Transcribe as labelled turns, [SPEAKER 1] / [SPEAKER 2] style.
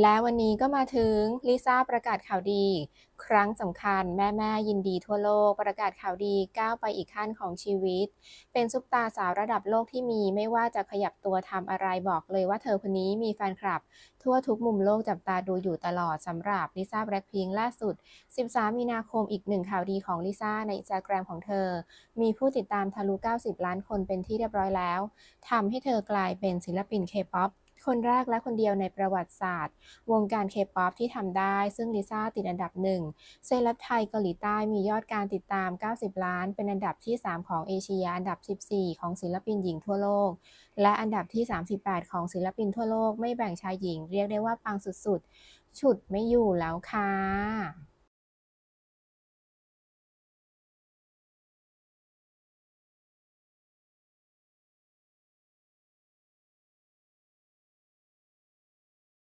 [SPEAKER 1] และวันนี้ก็มาถึงลิซ่าประกาศข่าวดี ครั้งสำคัญแม่แม่ยินดีทั่วโลกประกาศข่าวดีก้าวไปอีกขั้นของชีวิต เป็นซุปตาสาวระดับโลกที่มีไม่ว่าจะขยับตัวทำอะไรบอกเลยว่าเธอคนนี้มีแฟนคลับทั่วทุกมุมโลกจับตาดูอยู่ตลอดสำหรับลิซ่าแบล็คพิงล่าสุด 13 มีนาคมอีกหนึ่งข่าวดีของลิซ่าในอินสตาแกรมของเธอ มีผู้ติดตามทะลุ 90 ล้านคนเป็นที่เรียบร้อยแล้วทำให้เธอกลายเป็นศิลปินเคป๊อปคนแรกและคนเดียวในประวัติศาสตร์ วงการเคป๊อปที่ทำได้ ซึ่งลิซ่าติดอันดับหนึ่งเซเลบไทยเกาหลีใต้มียอดการติดตาม 90 ล้าน เป็นอันดับที่ 3 ของเอเชีย อันดับ 14 ของศิลปินหญิงทั่วโลก และอันดับที่ 38 ของศิลปินทั่วโลกไม่แบ่งชายหญิงเรียกได้ว่าปังสุดๆฉุดไม่อยู่แล้วค่ะ